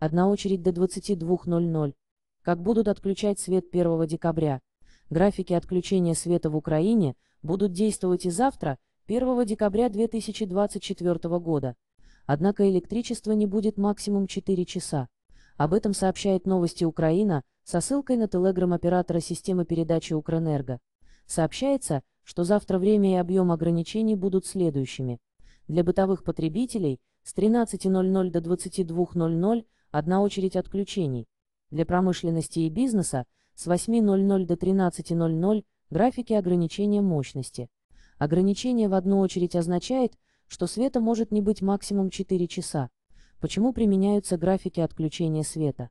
Одна очередь до 22.00. Как будут отключать свет 1 декабря. Графики отключения света в Украине будут действовать и завтра, 1 декабря 2024 года. Однако электричество не будет максимум 4 часа. Об этом сообщает новости Украина со ссылкой на телеграм-оператора системы передачи Укрэнерго. Сообщается, что завтра время и объем ограничений будут следующими. Для бытовых потребителей с 13.00 до 22.00 одна очередь отключений. Для промышленности и бизнеса с 8.00 до 13.00 графики ограничения мощности. Ограничение в одну очередь означает, что света может не быть максимум 4 часа. Почему применяются графики отключения света?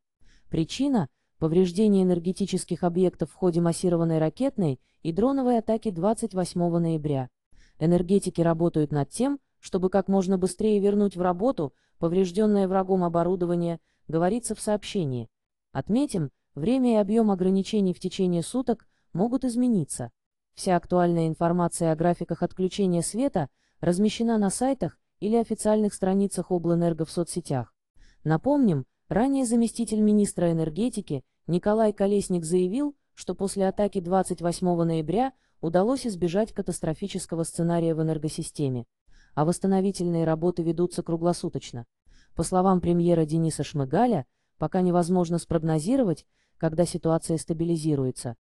Причина – повреждение энергетических объектов в ходе массированной ракетной и дроновой атаки 28 ноября. Энергетики работают над тем, чтобы как можно быстрее вернуть в работу поврежденное врагом оборудование, говорится в сообщении. Отметим, время и объем ограничений в течение суток могут измениться. Вся актуальная информация о графиках отключения света размещена на сайтах или официальных страницах Облэнерго в соцсетях. Напомним, ранее заместитель министра энергетики Николай Колесник заявил, что после атаки 28 ноября удалось избежать катастрофического сценария в энергосистеме а восстановительные работы ведутся круглосуточно. По словам премьера Дениса Шмыгаля, пока невозможно спрогнозировать, когда ситуация стабилизируется,